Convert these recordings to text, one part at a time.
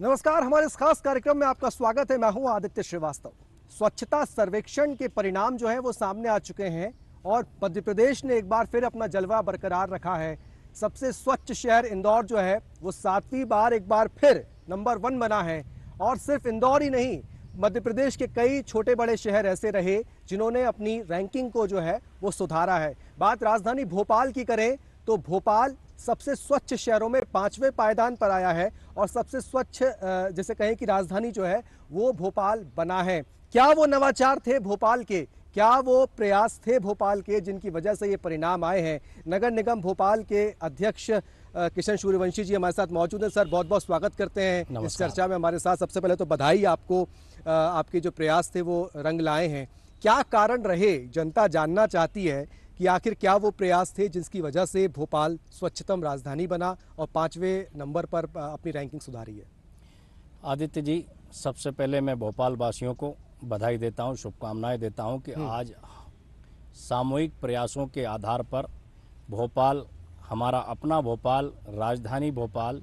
नमस्कार हमारे इस खास कार्यक्रम में आपका स्वागत है मैं हूं आदित्य श्रीवास्तव स्वच्छता सर्वेक्षण के परिणाम जो है वो सामने आ चुके हैं और मध्य प्रदेश ने एक बार फिर अपना जलवा बरकरार रखा है सबसे स्वच्छ शहर इंदौर जो है वो सातवीं बार एक बार फिर नंबर वन बना है और सिर्फ इंदौर ही नहीं मध्य प्रदेश के कई छोटे बड़े शहर ऐसे रहे जिन्होंने अपनी रैंकिंग को जो है वो सुधारा है बात राजधानी भोपाल की करें तो भोपाल सबसे स्वच्छ शहरों में पांचवें पायदान पर आया है और सबसे स्वच्छ जैसे कहें कि राजधानी जो है वो भोपाल बना है क्या वो नवाचार थे भोपाल के क्या वो प्रयास थे भोपाल के जिनकी वजह से ये परिणाम आए हैं नगर निगम भोपाल के अध्यक्ष किशन सूर्यवंशी जी हमारे साथ मौजूद हैं सर बहुत बहुत स्वागत करते हैं इस चर्चा में हमारे साथ सबसे पहले तो बधाई आपको आपके जो प्रयास थे वो रंग लाए हैं क्या कारण रहे जनता जानना चाहती है कि आखिर क्या वो प्रयास थे जिसकी वजह से भोपाल स्वच्छतम राजधानी बना और पाँचवें नंबर पर अपनी रैंकिंग सुधारी है आदित्य जी सबसे पहले मैं भोपाल वासियों को बधाई देता हूँ शुभकामनाएं देता हूँ कि हम्म। आज सामूहिक प्रयासों के आधार पर भोपाल हमारा अपना भोपाल राजधानी भोपाल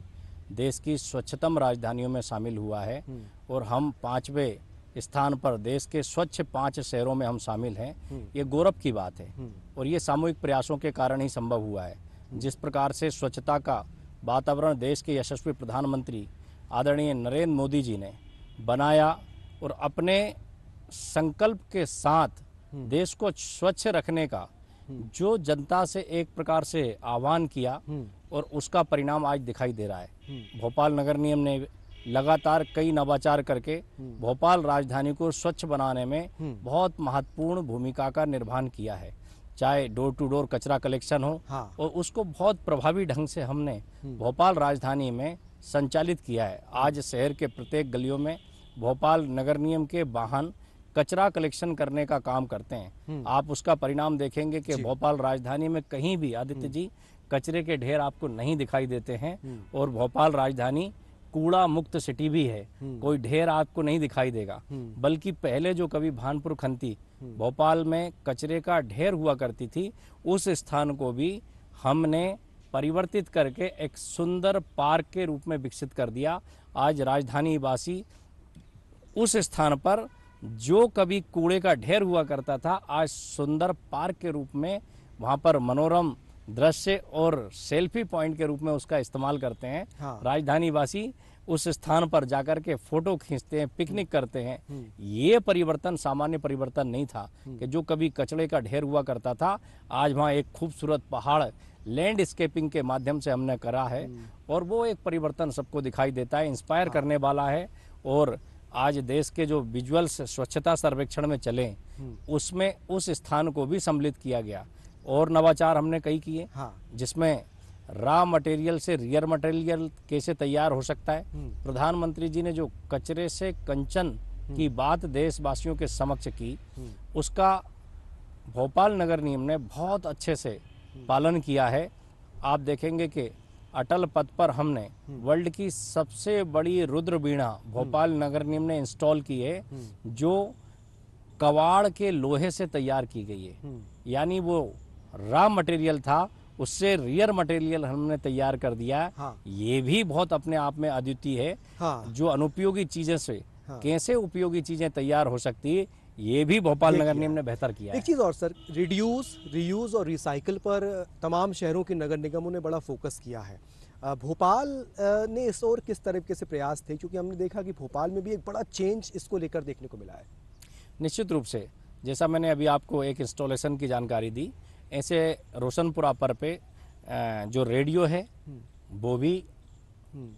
देश की स्वच्छतम राजधानियों में शामिल हुआ है हम्म। और हम पाँचवें स्थान पर देश के स्वच्छ पांच शहरों में हम शामिल हैं हम्म। ये गौरव की बात है हम्म। और ये सामूहिक प्रयासों के कारण ही संभव हुआ है हम्म। जिस प्रकार से स्वच्छता का वातावरण देश के यशस्वी प्रधानमंत्री आदरणीय नरेंद्र मोदी जी ने बनाया और अपने संकल्प के साथ देश को स्वच्छ रखने का जो जनता से एक प्रकार से आह्वान किया और उसका परिणाम आज दिखाई दे रहा है भोपाल नगर निगम ने लगातार कई नवाचार करके हम्म। भोपाल राजधानी को स्वच्छ बनाने में हम्म। बहुत महत्वपूर्ण भूमिका का निर्वहन किया है चाहे डोर टू डोर कचरा कलेक्शन हो हाँ। और उसको बहुत प्रभावी ढंग से हमने हम्म। भोपाल राजधानी में संचालित किया है आज शहर के प्रत्येक गलियों में भोपाल नगर नियम के वाहन कचरा कलेक्शन करने का काम करते हैं आप उसका परिणाम देखेंगे कि भोपाल राजधानी में कहीं भी आदित्य जी कचरे के ढेर आपको नहीं दिखाई देते हैं और भोपाल राजधानी कूड़ा मुक्त सिटी भी है हम्म। कोई ढेर आपको नहीं दिखाई देगा हम्म। बल्कि पहले जो कभी भानपुर खंती हम्म। भोपाल में कचरे का ढेर हुआ करती थी उस स्थान को भी हमने परिवर्तित करके एक सुंदर पार्क के रूप में विकसित कर दिया आज राजधानी वासी उस स्थान पर जो कभी कूड़े का ढेर हुआ करता था आज सुंदर पार्क के रूप में वहाँ पर मनोरम दृश्य और सेल्फी पॉइंट के रूप में उसका इस्तेमाल करते हैं हाँ। राजधानी वासी उस स्थान पर जाकर के फोटो खींचते हैं पिकनिक करते हैं हम्म। ये परिवर्तन सामान्य परिवर्तन नहीं था हम्म। कि जो कभी कचड़े का ढेर हुआ करता था आज वहाँ एक खूबसूरत पहाड़ लैंडस्केपिंग के माध्यम से हमने करा है हम्म। और वो एक परिवर्तन सबको दिखाई देता है इंस्पायर हाँ। करने वाला है और आज देश के जो विजुअल्स स्वच्छता सर्वेक्षण में चले उसमें उस स्थान को भी सम्मिलित किया गया और नवाचार हमने कई किए हाँ। जिसमें रा मटेरियल से रियर मटेरियल कैसे तैयार हो सकता है हम्म। प्रधानमंत्री जी ने जो कचरे से कंचन हम्म। की बात देशवासियों के समक्ष की हम्म। उसका भोपाल नगर नियम ने बहुत अच्छे से पालन किया है आप देखेंगे कि अटल पथ पर हमने वर्ल्ड की सबसे बड़ी रुद्र बीणा भोपाल नगर निगम ने इंस्टॉल की है जो कवाड़ के लोहे से तैयार की गई है यानी वो रॉ मटेरियल था उससे रियर मटेरियल हमने तैयार कर दिया हाँ। ये भी बहुत अपने आप में अद्वितीय है हाँ। जो अनुपयोगी चीजें से हाँ। कैसे उपयोगी चीजें तैयार हो सकती है ये भी भोपाल नगर निगम ने बेहतर किया एक चीज़ और सर रिड्यूस रियूज और रिसाइकिल पर तमाम शहरों के नगर निगमों ने बड़ा फोकस किया है भोपाल ने इस और किस तरीके से प्रयास थे क्योंकि हमने देखा कि भोपाल में भी एक बड़ा चेंज इसको लेकर देखने को मिला है निश्चित रूप से जैसा मैंने अभी आपको एक इंस्टॉलेशन की जानकारी दी ऐसे रोशनपुरा पर पे जो रेडियो है हम्म। वो भी हम्म।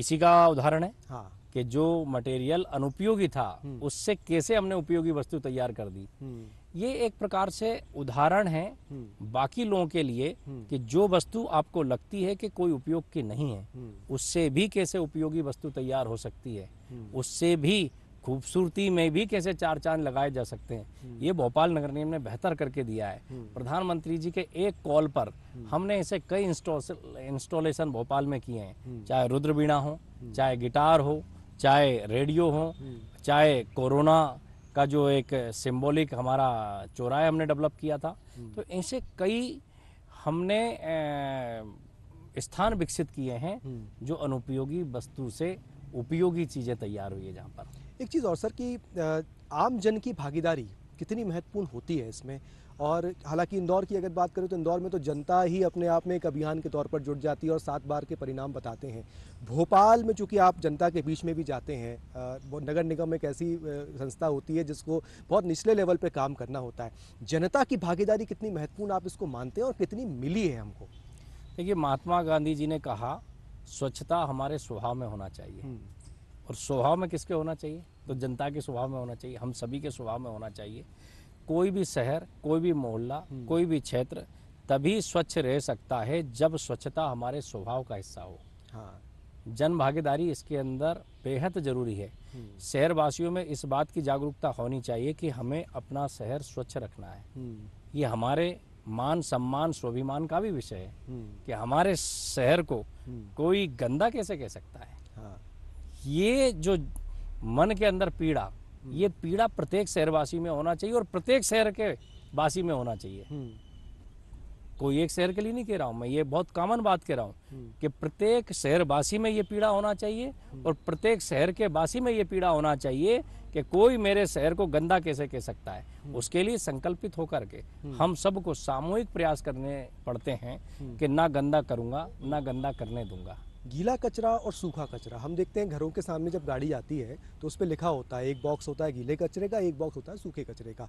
इसी का उदाहरण है हाँ। कि जो मटेरियल अनुपयोगी था हम्म। उससे कैसे हमने उपयोगी वस्तु तैयार कर दी ये एक प्रकार से उदाहरण है बाकी लोगों के लिए कि जो वस्तु आपको लगती है कि कोई उपयोग की नहीं है उससे भी कैसे उपयोगी वस्तु तैयार हो सकती है उससे भी खूबसूरती में भी कैसे चार चांद लगाए जा सकते हैं हम्म। ये भोपाल नगर निगम ने बेहतर करके दिया है हम्म। प्रधानमंत्री जी के एक कॉल पर हम्म। हमने ऐसे कई इंस्टॉलेशन भोपाल में किए हैं चाहे रुद्रवीणा हो चाहे गिटार हो चाहे रेडियो हो चाहे कोरोना का जो एक सिंबॉलिक हमारा चौराहे हमने डेवलप किया था तो ऐसे कई हमने स्थान विकसित किए हैं जो अनुपयोगी वस्तु से उपयोगी चीज़ें तैयार हुई है जहाँ पर एक चीज़ और सर कि आम जन की भागीदारी कितनी महत्वपूर्ण होती है इसमें और हालांकि इंदौर की अगर बात करें तो इंदौर में तो जनता ही अपने आप में एक अभियान के तौर पर जुट जाती है और सात बार के परिणाम बताते हैं भोपाल में चूंकि आप जनता के बीच में भी जाते हैं नगर निगम एक ऐसी संस्था होती है जिसको बहुत निचले लेवल पर काम करना होता है जनता की भागीदारी कितनी महत्वपूर्ण आप इसको मानते हैं और कितनी मिली है हमको देखिए महात्मा गांधी जी ने कहा स्वच्छता हमारे स्वभाव में होना चाहिए हम्म। और स्वभाव में किसके होना चाहिए तो जनता के स्वभाव में होना चाहिए हम सभी के स्वभाव में होना चाहिए कोई भी शहर कोई भी मोहल्ला हम्म। कोई भी क्षेत्र तभी स्वच्छ रह सकता है जब स्वच्छता हमारे स्वभाव का हिस्सा हो हाँ जन भागीदारी इसके अंदर बेहद ज़रूरी है हम्म। शहर वासियों में इस बात की जागरूकता होनी चाहिए कि हमें अपना शहर स्वच्छ रखना है हम्म। ये हमारे मान सम्मान स्वाभिमान का भी विषय है कि हमारे शहर को कोई गंदा कैसे कह सकता है हाँ। ये जो मन के अंदर पीड़ा हम्म। ये पीड़ा प्रत्येक शहरवासी में होना चाहिए और प्रत्येक शहर के वासी में होना चाहिए हम्म। कोई एक शहर के लिए नहीं कह रहा हूँ मैं ये बहुत कॉमन बात कह रहा हूँ हम्म। कि प्रत्येक शहरवासी में ये पीड़ा होना चाहिए और प्रत्येक शहर के वासी में ये पीड़ा होना चाहिए कि कोई मेरे शहर को गंदा कैसे कह सकता है उसके लिए संकल्पित होकर के हम सबको सामूहिक प्रयास करने पड़ते हैं कि ना गंदा करूंगा ना गंदा करने दूंगा गीला कचरा और सूखा कचरा हम देखते हैं घरों के सामने जब गाड़ी आती है तो उस पर लिखा होता है एक बॉक्स होता है गीले कचरे का एक बॉक्स होता है सूखे कचरे का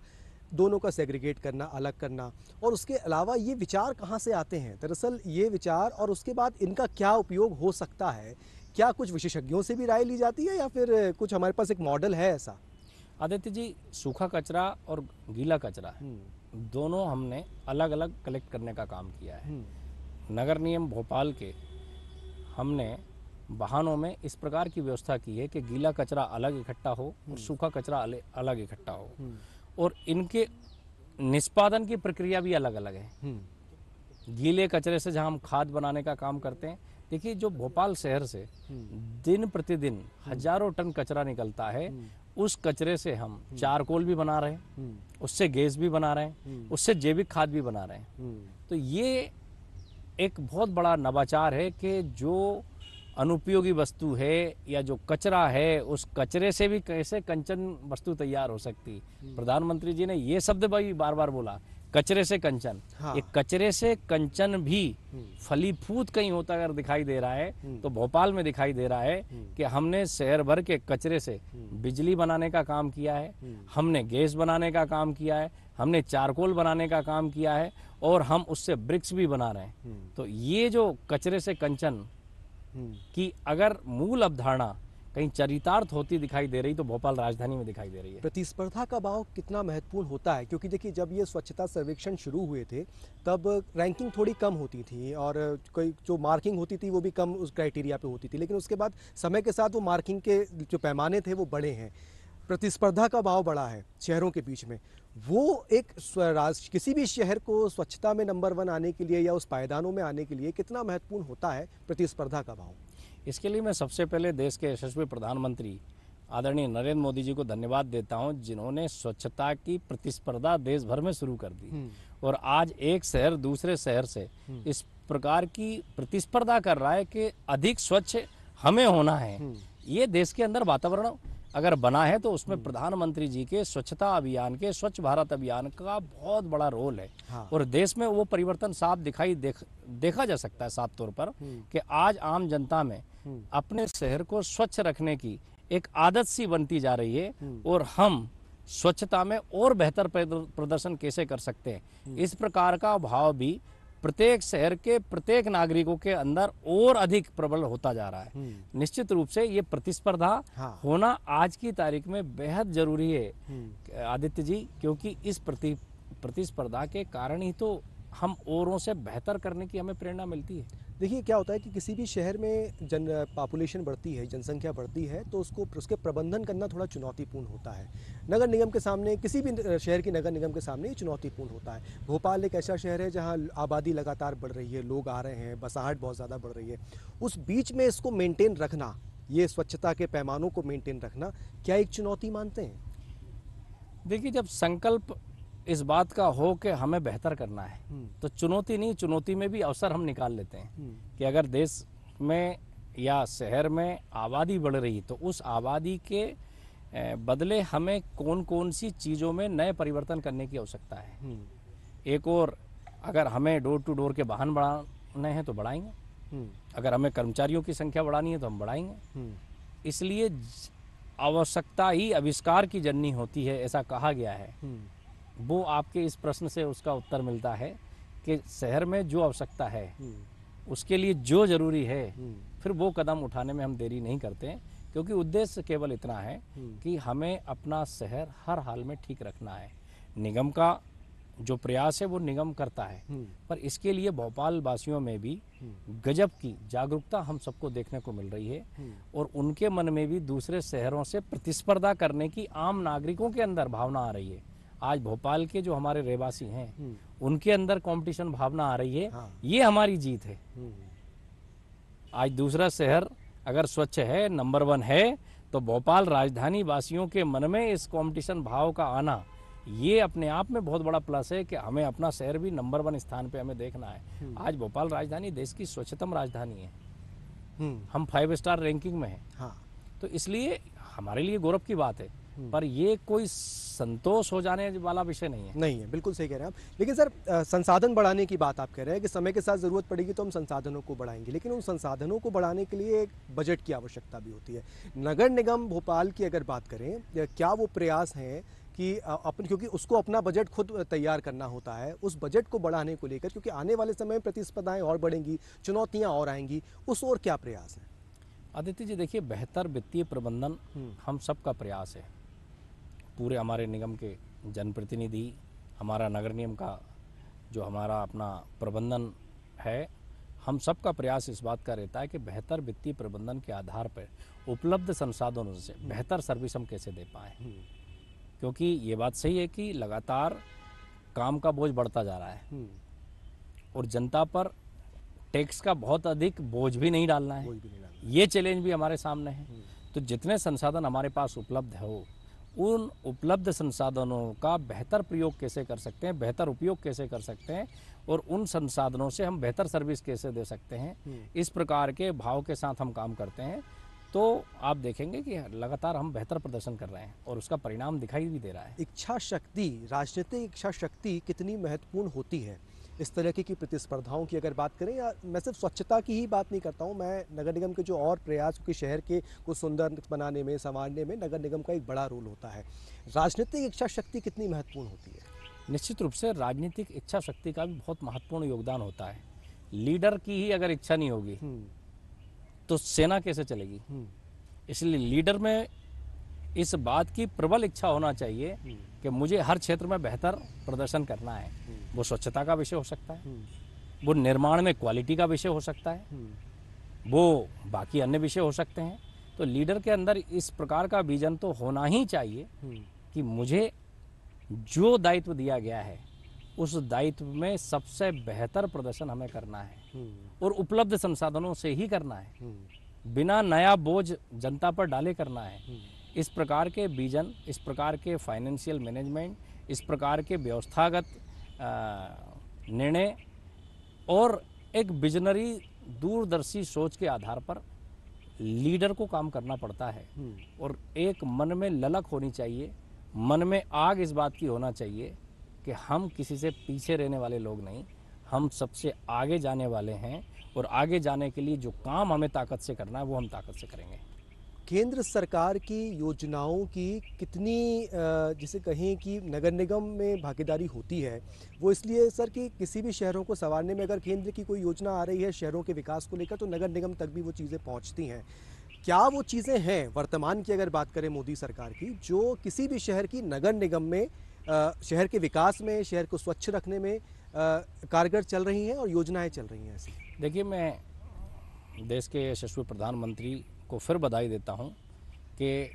दोनों का सेग्रीगेट करना अलग करना और उसके अलावा ये विचार कहाँ से आते हैं दरअसल ये विचार और उसके बाद इनका क्या उपयोग हो सकता है क्या कुछ विशेषज्ञों से भी राय ली जाती है या फिर कुछ हमारे पास एक मॉडल है ऐसा आदित्य जी सूखा कचरा और गीला कचरा हम्म। दोनों हमने अलग अलग कलेक्ट करने का काम किया है हम्म। नगर नियम भोपाल के हमने वाहनों में इस प्रकार की व्यवस्था की है कि गीला कचरा अलग इकट्ठा हो और हम्म। सूखा कचरा अलग इकट्ठा हो हम्म। और इनके निष्पादन की प्रक्रिया भी अलग अलग है हम्म। गीले कचरे से जहां हम खाद बनाने का काम करते हैं देखिए जो भोपाल शहर से दिन प्रतिदिन हजारों टन कचरा निकलता है उस कचरे से हम चारकोल भी बना रहे हैं उससे गैस भी बना रहे हैं उससे जैविक खाद भी बना रहे हैं तो ये एक बहुत बड़ा नवाचार है कि जो अनुपयोगी वस्तु है या जो कचरा है उस कचरे से भी कैसे कंचन वस्तु तैयार हो सकती हम्म। प्रधानमंत्री जी ने ये शब्द भाई बार बार बोला कचरे से कंचन हाँ। ये कचरे से कंचन भी हम्म। फलीफूत कहीं होता अगर दिखाई दे रहा है हम्म। तो भोपाल में दिखाई दे रहा है कि हमने शहर भर के कचरे से बिजली बनाने का काम किया है हमने गैस बनाने का काम किया है हमने चारकोल बनाने का काम किया है और हम उससे ब्रिक्स भी बना रहे हैं हम्म। तो ये जो कचरे से कंचन हम्म। की अगर मूल अवधारणा कहीं चरितार्थ होती दिखाई दे रही तो भोपाल राजधानी में दिखाई दे रही है प्रतिस्पर्धा का भाव कितना महत्वपूर्ण होता है क्योंकि देखिए जब ये स्वच्छता सर्वेक्षण शुरू हुए थे तब रैंकिंग थोड़ी कम होती थी और कोई जो मार्किंग होती थी वो भी कम उस क्राइटेरिया पे होती थी लेकिन उसके बाद समय के साथ वो मार्किंग के जो पैमाने थे वो बड़े हैं प्रतिस्पर्धा का भाव बड़ा है शहरों के बीच में वो एक किसी भी शहर को स्वच्छता में नंबर वन आने के लिए या उस पायदानों में आने के लिए कितना महत्वपूर्ण होता है प्रतिस्पर्धा का भाव इसके लिए मैं सबसे पहले देश के यशस्वी प्रधानमंत्री आदरणीय नरेंद्र मोदी जी को धन्यवाद देता हूं जिन्होंने स्वच्छता की प्रतिस्पर्धा देश भर में शुरू कर दी हम्म। और आज एक शहर दूसरे शहर से हम्म। इस प्रकार की प्रतिस्पर्धा कर रहा है कि अधिक स्वच्छ हमें होना है हम्म। ये देश के अंदर वातावरण अगर बना है तो उसमें हम्म। प्रधानमंत्री जी के स्वच्छता अभियान के स्वच्छ भारत अभियान का बहुत बड़ा रोल है हाँ। और देश में वो परिवर्तन साफ दिखाई देख देखा जा सकता है साफ तौर पर हम्म। कि आज आम जनता में हम्म। अपने शहर को स्वच्छ रखने की एक आदत सी बनती जा रही है और हम स्वच्छता में और बेहतर प्रदर्शन कैसे कर सकते हैं इस प्रकार का भाव भी प्रत्येक शहर के प्रत्येक नागरिकों के अंदर और अधिक प्रबल होता जा रहा है हम्म। निश्चित रूप से ये प्रतिस्पर्धा हाँ। होना आज की तारीख में बेहद जरूरी है हम्म। आदित्य जी क्योंकि इस प्रति प्रतिस्पर्धा के कारण ही तो हम औरों से बेहतर करने की हमें प्रेरणा मिलती है देखिए क्या होता है कि किसी भी शहर में जन पॉपुलेशन बढ़ती है जनसंख्या बढ़ती है तो उसको उसके प्रबंधन करना थोड़ा चुनौतीपूर्ण होता है नगर निगम के सामने किसी भी शहर की नगर निगम के सामने चुनौतीपूर्ण होता है भोपाल एक ऐसा शहर है जहाँ आबादी लगातार बढ़ रही है लोग आ रहे हैं बसाहट बहुत ज़्यादा बढ़ रही है उस बीच में इसको मेनटेन रखना ये स्वच्छता के पैमानों को मेनटेन रखना क्या एक चुनौती मानते हैं देखिए जब संकल्प इस बात का हो कि हमें बेहतर करना है हम्म। तो चुनौती नहीं चुनौती में भी अवसर हम निकाल लेते हैं हम्म। कि अगर देश में या शहर में आबादी बढ़ रही तो उस आबादी के बदले हमें कौन कौन सी चीज़ों में नए परिवर्तन करने की आवश्यकता है हम्म। एक और अगर हमें डोर टू डोर के वाहन बढ़ाने हैं तो बढ़ाएंगे अगर हमें कर्मचारियों की संख्या बढ़ानी है तो हम बढ़ाएंगे इसलिए आवश्यकता ही आविष्कार की जननी होती है ऐसा कहा गया है वो आपके इस प्रश्न से उसका उत्तर मिलता है कि शहर में जो आवश्यकता है हम्म। उसके लिए जो जरूरी है हम्म। फिर वो कदम उठाने में हम देरी नहीं करते क्योंकि उद्देश्य केवल इतना है हम्म। कि हमें अपना शहर हर हाल में ठीक रखना है निगम का जो प्रयास है वो निगम करता है पर इसके लिए भोपाल वासियों में भी गजब की जागरूकता हम सबको देखने को मिल रही है और उनके मन में भी दूसरे शहरों से प्रतिस्पर्धा करने की आम नागरिकों के अंदर भावना आ रही है आज भोपाल के जो हमारे रहवासी हैं हम्म। उनके अंदर कंपटीशन भावना आ रही है हाँ। ये हमारी जीत है हम्म। आज दूसरा शहर अगर स्वच्छ है नंबर वन है तो भोपाल राजधानी वासियों के मन में इस कंपटीशन भाव का आना ये अपने आप में बहुत बड़ा प्लस है कि हमें अपना शहर भी नंबर वन स्थान पे हमें देखना है हम्म। आज भोपाल राजधानी देश की स्वच्छतम राजधानी है हम फाइव स्टार रैंकिंग में है हाँ। तो इसलिए हमारे लिए गौरव की बात है हम्म। पर ये कोई संतोष हो जाने वाला विषय नहीं है नहीं है बिल्कुल सही कह रहे हैं आप लेकिन सर संसाधन बढ़ाने की बात आप कह रहे हैं कि समय के साथ ज़रूरत पड़ेगी तो हम संसाधनों को बढ़ाएंगे लेकिन उन संसाधनों को बढ़ाने के लिए एक बजट की आवश्यकता भी होती है नगर निगम भोपाल की अगर बात करें क्या वो प्रयास हैं कि अपन क्योंकि उसको अपना बजट खुद तैयार करना होता है उस बजट को बढ़ाने को लेकर क्योंकि आने वाले समय में प्रतिस्पर्धाएँ और बढ़ेंगी चुनौतियाँ और आएंगी उस और क्या प्रयास है आदित्य जी देखिए बेहतर वित्तीय प्रबंधन हम्म। हम सबका प्रयास है पूरे हमारे निगम के जनप्रतिनिधि हमारा नगर निगम का जो हमारा अपना प्रबंधन है हम सबका प्रयास इस बात का रहता है कि बेहतर वित्तीय प्रबंधन के आधार पर उपलब्ध संसाधनों से बेहतर सर्विस हम कैसे दे पाए हम्म। क्योंकि ये बात सही है कि लगातार काम का बोझ बढ़ता जा रहा है हम्म। और जनता पर टैक्स का बहुत अधिक बोझ भी नहीं डालना है ये चैलेंज भी हमारे सामने है हम्म। तो जितने संसाधन हमारे पास उपलब्ध वो उन उपलब्ध संसाधनों का बेहतर प्रयोग कैसे कर सकते हैं बेहतर उपयोग कैसे कर सकते हैं और उन संसाधनों से हम बेहतर सर्विस कैसे दे सकते हैं हम्म। इस प्रकार के भाव के साथ हम काम करते हैं तो आप देखेंगे कि लगातार हम बेहतर प्रदर्शन कर रहे हैं और उसका परिणाम दिखाई भी दे रहा है इच्छा शक्ति राजनीतिक इच्छा शक्ति कितनी महत्वपूर्ण होती है इस तरीके की प्रतिस्पर्धाओं की अगर बात करें या मैं सिर्फ स्वच्छता की ही बात नहीं करता हूँ मैं नगर निगम के जो और प्रयास क्योंकि शहर के को सुंदर बनाने में संवारने में नगर निगम का एक बड़ा रोल होता है राजनीतिक इच्छा शक्ति कितनी महत्वपूर्ण होती है निश्चित रूप से राजनीतिक इच्छा शक्ति का भी बहुत महत्वपूर्ण योगदान होता है लीडर की ही अगर इच्छा नहीं होगी हम्म। तो सेना कैसे चलेगी हम्म। इसलिए लीडर में इस बात की प्रबल इच्छा होना चाहिए हम्म। कि मुझे हर क्षेत्र में बेहतर प्रदर्शन करना है हम्म। वो स्वच्छता का विषय हो सकता है हम्म। वो निर्माण में क्वालिटी का विषय हो सकता है वो बाकी अन्य विषय हो सकते हैं तो लीडर के अंदर इस प्रकार का विजन तो होना ही चाहिए कि मुझे जो दायित्व दिया गया है उस दायित्व में सबसे बेहतर प्रदर्शन हमें करना है और उपलब्ध संसाधनों से ही करना है बिना नया बोझ जनता पर डाले करना है इस प्रकार के विजन इस प्रकार के फाइनेंशियल मैनेजमेंट इस प्रकार के व्यवस्थागत निर्णय और एक विजनरी दूरदर्शी सोच के आधार पर लीडर को काम करना पड़ता है हम्म। और एक मन में ललक होनी चाहिए मन में आग इस बात की होना चाहिए कि हम किसी से पीछे रहने वाले लोग नहीं हम सबसे आगे जाने वाले हैं और आगे जाने के लिए जो काम हमें ताकत से करना है वो हम ताकत से करेंगे केंद्र सरकार की योजनाओं की कितनी जिसे कहें कि नगर निगम में भागीदारी होती है वो इसलिए सर कि किसी भी शहरों को संवारने में अगर केंद्र की कोई योजना आ रही है शहरों के विकास को लेकर तो नगर निगम तक भी वो चीज़ें पहुंचती हैं क्या वो चीज़ें हैं वर्तमान की अगर बात करें मोदी सरकार की जो किसी भी शहर की नगर निगम में शहर के विकास में शहर को स्वच्छ रखने में कारगर चल रही हैं और योजनाएँ चल रही हैं ऐसी देखिए मैं देश के यशस्वी प्रधानमंत्री आपको फिर बधाई देता हूँ कि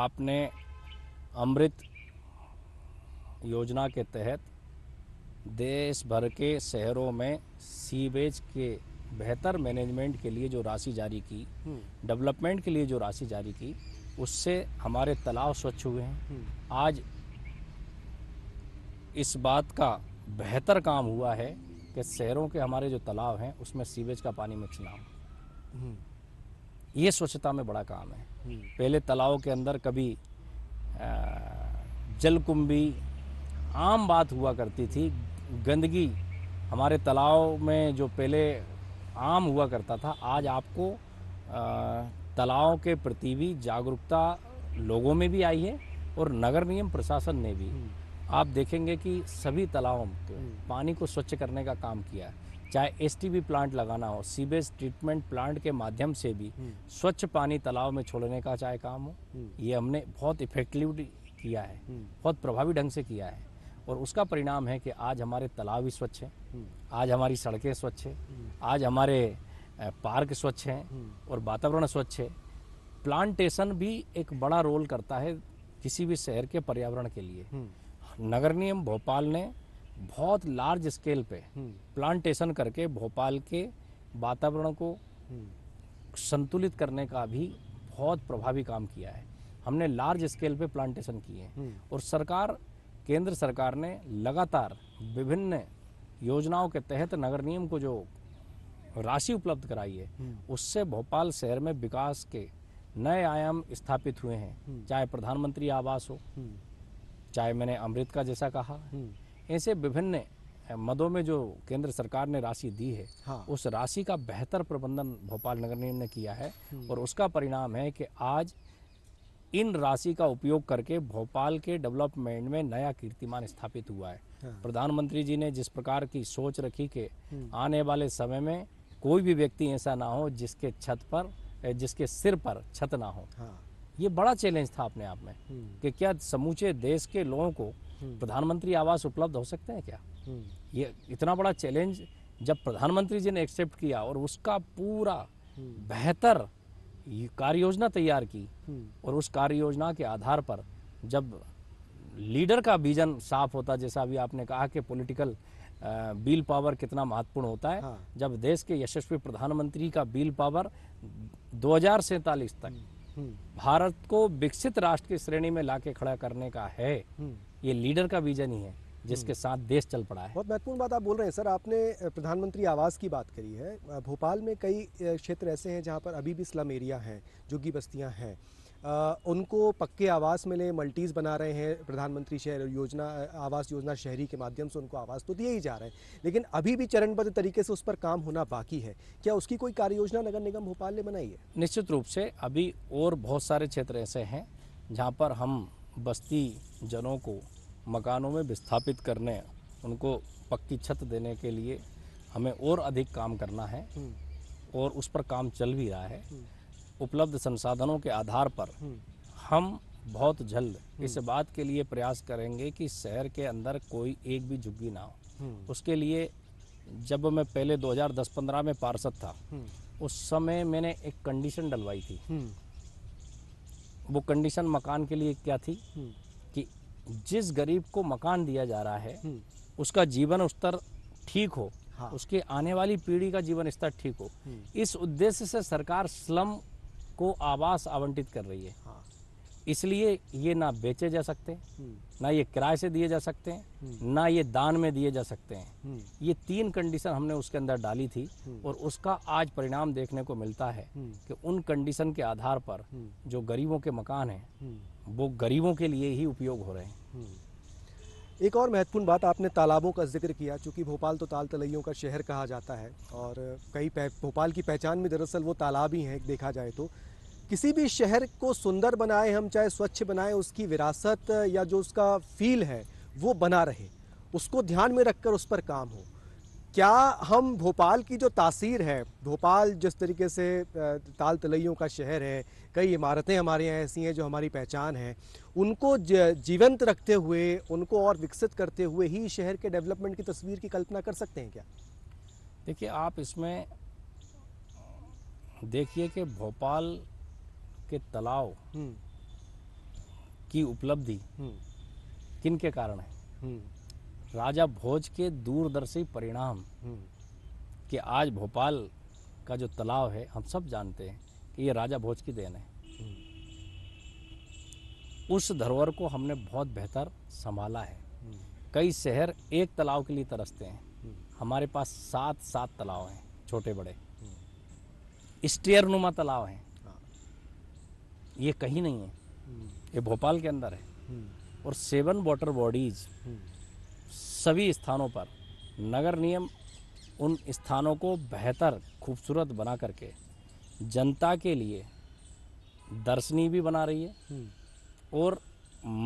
आपने अमृत योजना के तहत देश भर के शहरों में सीवेज के बेहतर मैनेजमेंट के लिए जो राशि जारी की हम्म। डेवलपमेंट के लिए जो राशि जारी की उससे हमारे तालाब स्वच्छ हुए हैं हम्म। आज इस बात का बेहतर काम हुआ है कि शहरों के हमारे जो तालाब हैं उसमें सीवेज का पानी मिक्स ना हो ये स्वच्छता में बड़ा काम है हम्म। पहले तालाब के अंदर कभी जलकुंभी आम बात हुआ करती थी गंदगी हमारे तालाब में जो पहले आम हुआ करता था आज आपको तालाब के प्रति भी जागरूकता लोगों में भी आई है और नगर निगम प्रशासन ने भी हम्म। आप देखेंगे कि सभी तालाबों हम्म। पानी को स्वच्छ करने का काम किया है चाहे एस प्लांट लगाना हो सीवेज ट्रीटमेंट प्लांट के माध्यम से भी हम्म। स्वच्छ पानी तालाब में छोड़ने का चाहे काम हो हम्म। ये हमने बहुत इफेक्टिव किया है हम्म। बहुत प्रभावी ढंग से किया है और उसका परिणाम है कि आज हमारे तालाब भी स्वच्छ हैं आज हमारी सड़कें स्वच्छ हैं आज हमारे पार्क स्वच्छ हैं और वातावरण स्वच्छ है प्लांटेशन भी एक बड़ा रोल करता है किसी भी शहर के पर्यावरण के लिए नगर नियम भोपाल ने बहुत लार्ज स्केल पे प्लांटेशन हम्म। करके भोपाल के वातावरण को हम्म। संतुलित करने का भी बहुत प्रभावी काम किया है हमने लार्ज स्केल पे प्लांटेशन किए हैं हम्म। और सरकार केंद्र सरकार ने लगातार विभिन्न योजनाओं के तहत नगर नियम को जो राशि उपलब्ध कराई है उससे भोपाल शहर में विकास के नए आयाम स्थापित हुए हैं चाहे प्रधानमंत्री आवास हो चाहे मैंने अमृत का जैसा कहा ऐसे विभिन्न मदों में जो केंद्र सरकार ने राशि दी है हाँ। उस राशि का बेहतर प्रबंधन भोपाल नगर निगम ने किया है और उसका परिणाम है कि आज इन राशि का उपयोग करके भोपाल के डेवलपमेंट में नया कीर्तिमान स्थापित हुआ है हाँ। प्रधानमंत्री जी ने जिस प्रकार की सोच रखी कि आने वाले समय में कोई भी व्यक्ति ऐसा ना हो जिसके छत पर जिसके सिर पर छत ना हो हाँ। ये बड़ा चैलेंज था अपने आप में कि क्या समूचे देश के लोगों को प्रधानमंत्री आवास उपलब्ध हो सकते हैं क्या हम्म। ये इतना बड़ा चैलेंज जब प्रधानमंत्री जी ने एक्सेप्ट किया और उसका पूरा हम्म। बेहतर कार्य योजना तैयार की हम्म। और उस कार्य योजना के आधार पर जब लीडर का विजन साफ होता जैसा अभी आपने कहा कि पॉलिटिकल बिल पावर कितना महत्वपूर्ण होता है हाँ। जब देश के यशस्वी प्रधानमंत्री का बिल पावर दो तक भारत को विकसित राष्ट्र की श्रेणी में लाके खड़ा करने का है ये लीडर का विजन ही है जिसके हम्म। साथ देश चल पड़ा है बहुत महत्वपूर्ण बात आप बोल रहे हैं सर आपने प्रधानमंत्री आवास की बात करी है भोपाल में कई क्षेत्र ऐसे हैं जहाँ पर अभी भी स्लम एरिया हैं झुग्गी बस्तियाँ हैं उनको पक्के आवास मिले मल्टीज़ बना रहे हैं प्रधानमंत्री शहर योजना आवास योजना शहरी के माध्यम से उनको आवास तो दिए ही जा रहे हैं लेकिन अभी भी चरणबद्ध तरीके से उस पर काम होना बाकी है क्या उसकी कोई कार्य योजना नगर निगम भोपाल ने बनाई है निश्चित रूप से अभी और बहुत सारे क्षेत्र ऐसे हैं जहाँ पर हम बस्ती जनों को मकानों में विस्थापित करने उनको पक्की छत देने के लिए हमें और अधिक काम करना है हम्म। और उस पर काम चल भी रहा है हम्म। उपलब्ध संसाधनों के आधार पर हम्म। हम बहुत जल्द इस बात के लिए प्रयास करेंगे कि शहर के अंदर कोई एक भी झुग्गी ना हो उसके लिए जब मैं पहले 2010-15 में पार्षद था उस समय मैंने एक कंडीशन डलवाई थी वो कंडीशन मकान के लिए क्या थी जिस गरीब को मकान दिया जा रहा है हम्म। उसका जीवन स्तर ठीक हो हाँ। उसके आने वाली पीढ़ी का जीवन स्तर ठीक हो हम्म। इस उद्देश्य से सरकार स्लम को आवास आवंटित कर रही है हाँ। इसलिए ये ना बेचे जा सकते हम्म। ना ये किराए से दिए जा सकते हैं ना ये दान में दिए जा सकते हैं ये तीन कंडीशन हमने उसके अंदर डाली थी और उसका आज परिणाम देखने को मिलता है कि उन कंडीशन के आधार पर जो गरीबों के मकान हैं वो गरीबों के लिए ही उपयोग हो रहे हैं हम्म। एक और महत्वपूर्ण बात आपने तालाबों का जिक्र किया क्योंकि भोपाल तो ताल तलैयों का शहर कहा जाता है और कई भोपाल की पहचान में दरअसल वो तालाब ही हैं देखा जाए तो किसी भी शहर को सुंदर बनाए हम चाहे स्वच्छ बनाए उसकी विरासत या जो उसका फील है वो बना रहे उसको ध्यान में रखकर उस पर काम हो क्या हम भोपाल की जो तासीर है भोपाल जिस तरीके से ताल तलैयों का शहर है कई इमारतें हमारे यहाँ ऐसी हैं जो हमारी पहचान है उनको जीवंत रखते हुए उनको और विकसित करते हुए ही शहर के डेवलपमेंट की तस्वीर की कल्पना कर सकते हैं क्या देखिए आप इसमें देखिए कि भोपाल के तालाब हम्म। की उपलब्धि हम्म। किन के कारण है हम्म। राजा भोज के दूरदर्शी परिणाम कि आज भोपाल का जो तालाब है हम सब जानते हैं कि ये राजा भोज की देन है उस धरोहर को हमने बहुत बेहतर संभाला है कई शहर एक तालाब के लिए तरसते हैं हमारे पास सात सात तालाब हैं छोटे बड़े स्टेयरनुमा तालाब हैं ये कहीं नहीं है ये भोपाल के अंदर है और सेवन वाटर बॉडीज सभी स्थानों पर नगर नियम उन स्थानों को बेहतर खूबसूरत बना करके जनता के लिए दर्शनीय भी बना रही है हम्म। और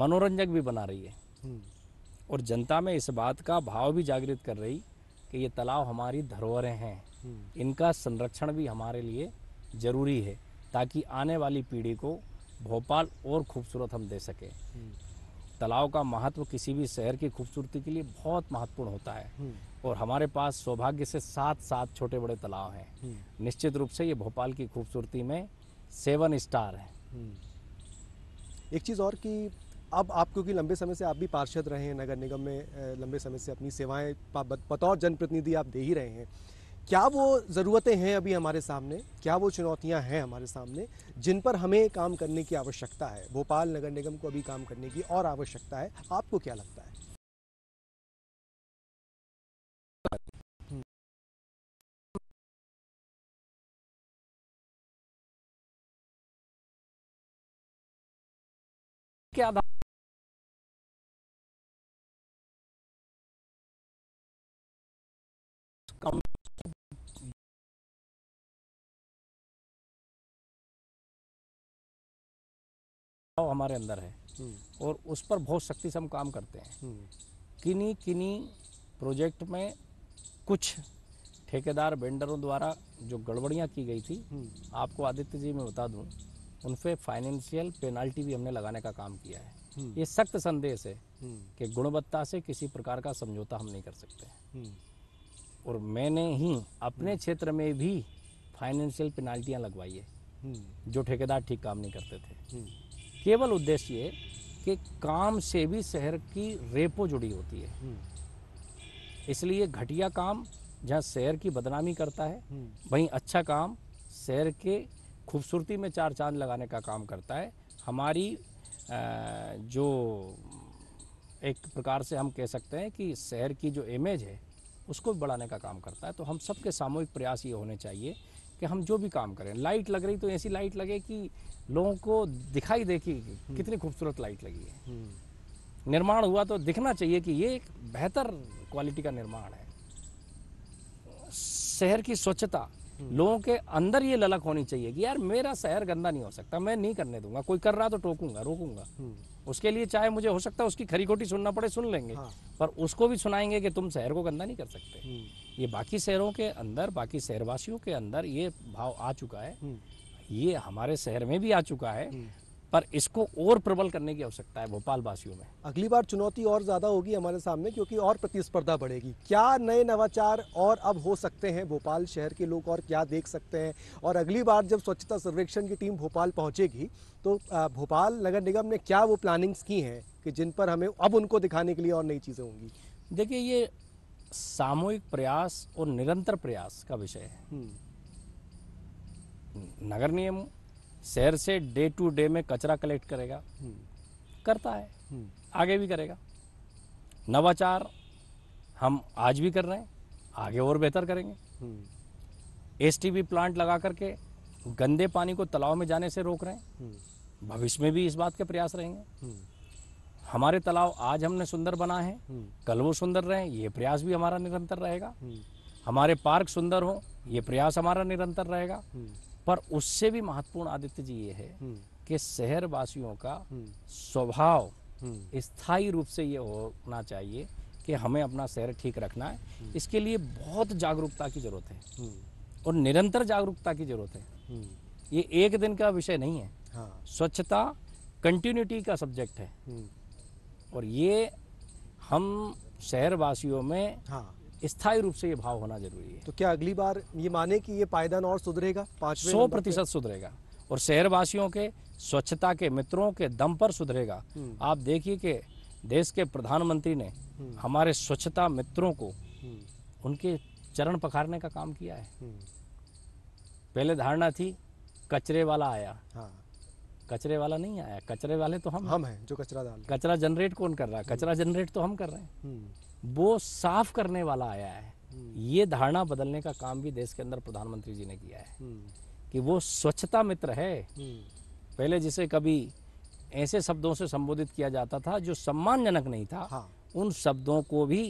मनोरंजक भी बना रही है हम्म। और जनता में इस बात का भाव भी जागृत कर रही कि ये तालाब हमारी धरोहरें हैं हम्म। इनका संरक्षण भी हमारे लिए ज़रूरी है ताकि आने वाली पीढ़ी को भोपाल और खूबसूरत हम दे सकें तालाब का महत्व किसी भी शहर की खूबसूरती के लिए बहुत महत्वपूर्ण होता है हम्म। और हमारे पास सौभाग्य से सात सात छोटे बड़े तालाब हैं हम्म। निश्चित रूप से ये भोपाल की खूबसूरती में सेवन स्टार है हम्म। एक चीज़ और कि अब आप क्योंकि लंबे समय से आप भी पार्षद रहे हैं नगर निगम में लंबे समय से अपनी सेवाएं बतौर जनप्रतिनिधि आप दे ही रहे हैं क्या वो ज़रूरतें हैं अभी हमारे सामने क्या वो चुनौतियां हैं हमारे सामने जिन पर हमें काम करने की आवश्यकता है भोपाल नगर निगम को अभी काम करने की और आवश्यकता है आपको क्या लगता है क्या भाव हमारे अंदर है हम्म। और उस पर बहुत शक्ति से हम काम करते हैं किन्हीं हम्म। किन्हीं प्रोजेक्ट में कुछ ठेकेदार वेंडरों द्वारा जो गड़बड़ियाँ की गई थी हम्म। आपको आदित्य जी मैं बता दूँ उन पर फाइनेंशियल पेनाल्टी भी हमने लगाने का काम किया है ये सख्त संदेश है कि गुणवत्ता से किसी प्रकार का समझौता हम नहीं कर सकते और मैंने ही अपने क्षेत्र में भी फाइनेंशियल पेनाल्टियाँ लगवाई है जो ठेकेदार ठीक काम नहीं करते थे केवल उद्देश्य ये कि काम से भी शहर की रेपो जुड़ी होती है हम्म। इसलिए घटिया काम जहाँ शहर की बदनामी करता है हम्म। वहीं अच्छा काम शहर के खूबसूरती में चार चांद लगाने का काम करता है हमारी जो एक प्रकार से हम कह सकते हैं कि शहर की जो इमेज है उसको बढ़ाने का काम करता है तो हम सबके सामूहिक प्रयास ये होने चाहिए कि हम जो भी काम करें लाइट लग रही तो ऐसी लाइट लगे कि लोगों को दिखाई दे कि हम्म। कितनी खूबसूरत लाइट लगी है हम्म। निर्माण हुआ तो दिखना चाहिए कि ये एक बेहतर क्वालिटी का निर्माण है शहर की स्वच्छता लोगों के अंदर ये ललक होनी चाहिए कि यार मेरा शहर गंदा नहीं हो सकता मैं नहीं करने दूंगा कोई कर रहा तो टोकूंगा रोकूंगा हम्म। उसके लिए चाहे मुझे हो सकता है उसकी खरी खोटी सुनना पड़े सुन लेंगे हाँ। पर उसको भी सुनाएंगे कि तुम शहर को गंदा नहीं कर सकते हम्म। ये बाकी शहरों के अंदर बाकी शहरवासियों के अंदर ये भाव आ चुका है हम्म। ये हमारे शहर में भी आ चुका है पर इसको और प्रबल करने की आवश्यकता है भोपाल वासियों में अगली बार चुनौती और ज़्यादा होगी हमारे सामने क्योंकि और प्रतिस्पर्धा बढ़ेगी क्या नए नवाचार और अब हो सकते हैं भोपाल शहर के लोग और क्या देख सकते हैं और अगली बार जब स्वच्छता सर्वेक्षण की टीम भोपाल पहुंचेगी तो भोपाल नगर निगम ने क्या वो प्लानिंग्स की हैं कि जिन पर हमें अब उनको दिखाने के लिए और नई चीज़ें होंगी देखिए ये सामूहिक प्रयास और निरंतर प्रयास का विषय है हम्म। नगर नियम शहर से डे टू डे में कचरा कलेक्ट करेगा हम्म। करता है हम्म। आगे भी करेगा नवाचार हम आज भी कर रहे हैं आगे और बेहतर करेंगे एस हम्म। प्लांट लगा करके गंदे पानी को तालाब में जाने से रोक रहे हैं भविष्य में भी इस बात के प्रयास रहेंगे हमारे तालाब आज हमने सुंदर बना है कल वो सुंदर रहे ये प्रयास भी हमारा निरंतर रहेगा हमारे पार्क सुंदर हो ये प्रयास हमारा निरंतर रहेगा पर उससे भी महत्वपूर्ण आदित्य जी ये है हम्म। कि शहर वासियों का हम्म। स्वभाव हम्म। स्थायी रूप से ये होना चाहिए कि हमें अपना शहर ठीक रखना है इसके लिए बहुत जागरूकता की जरूरत है और निरंतर जागरूकता की जरूरत है ये एक दिन का विषय नहीं है हाँ। स्वच्छता कंटिन्यूटी का सब्जेक्ट है और ये हम शहर वासियों में हाँ स्थायी रूप से ये भाव होना जरूरी है तो क्या अगली बार ये माने कि ये पायदान और सुधरेगा पाँच सौ प्रतिशत सुधरेगा और शहरवासियों के स्वच्छता के मित्रों के दम पर सुधरेगा हम्म। आप देखिए कि देश के प्रधानमंत्री ने हम्म। हमारे स्वच्छता मित्रों को हम्म। उनके चरण पखारने का काम किया है पहले धारणा थी कचरे वाला आया हाँ। कचरे वाला नहीं आया कचरे वाले तो हम हम हैं जो कचरा डाल कचरा जनरेट कौन कर रहा है कचरा जनरेट तो हम कर रहे हैं वो साफ करने वाला आया है ये धारणा बदलने का काम भी देश के अंदर प्रधानमंत्री जी ने किया है हम्म। कि वो स्वच्छता मित्र है हम्म। पहले जिसे कभी ऐसे शब्दों से संबोधित किया जाता था जो सम्मानजनक नहीं था हाँ। उन शब्दों को भी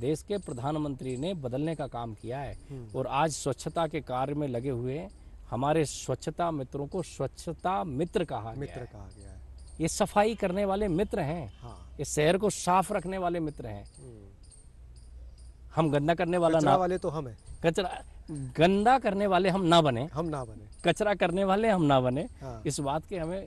देश के प्रधानमंत्री ने बदलने का काम किया है हम्म। और आज स्वच्छता के कार्य में लगे हुए हमारे स्वच्छता मित्रों को स्वच्छता मित्र कहा मित्र गया कहा गया है ये सफाई करने वाले मित्र हैं हाँ। ये शहर को साफ रखने वाले मित्र हैं हम गंदा करने वाला ना वाले तो हम है कचरा गंदा करने वाले हम ना बने हम ना बने कचरा करने वाले हम ना बने हाँ। इस बात के हमें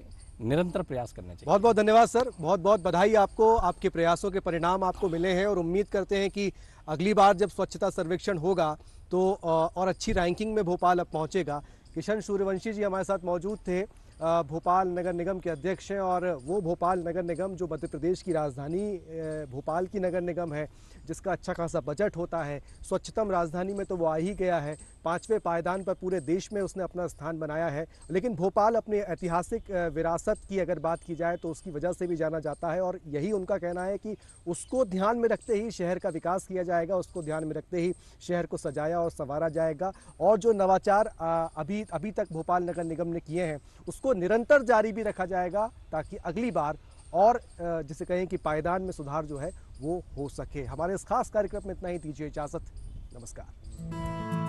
निरंतर प्रयास करने चाहिए बहुत बहुत धन्यवाद सर बहुत बहुत बधाई आपको आपके प्रयासों के परिणाम आपको मिले हैं और उम्मीद करते हैं कि अगली बार जब स्वच्छता सर्वेक्षण होगा तो और अच्छी रैंकिंग में भोपाल अब पहुंचेगा किशन सूर्यवंशी जी हमारे साथ मौजूद थे भोपाल नगर निगम के अध्यक्ष हैं और वो भोपाल नगर निगम जो मध्य प्रदेश की राजधानी भोपाल की नगर निगम है जिसका अच्छा खासा बजट होता है स्वच्छतम राजधानी में तो वो आ ही गया है पाँचवें पायदान पर पूरे देश में उसने अपना स्थान बनाया है लेकिन भोपाल अपने ऐतिहासिक विरासत की अगर बात की जाए तो उसकी वजह से भी जाना जाता है और यही उनका कहना है कि उसको ध्यान में रखते ही शहर का विकास किया जाएगा उसको ध्यान में रखते ही शहर को सजाया और संवारा जाएगा और जो नवाचार अभी अभी तक भोपाल नगर निगम ने किए हैं उसको इसको निरंतर जारी भी रखा जाएगा ताकि अगली बार और जिसे कहें कि पायदान में सुधार जो है वो हो सके हमारे इस खास कार्यक्रम में इतना ही दीजिए इजाज़त नमस्कार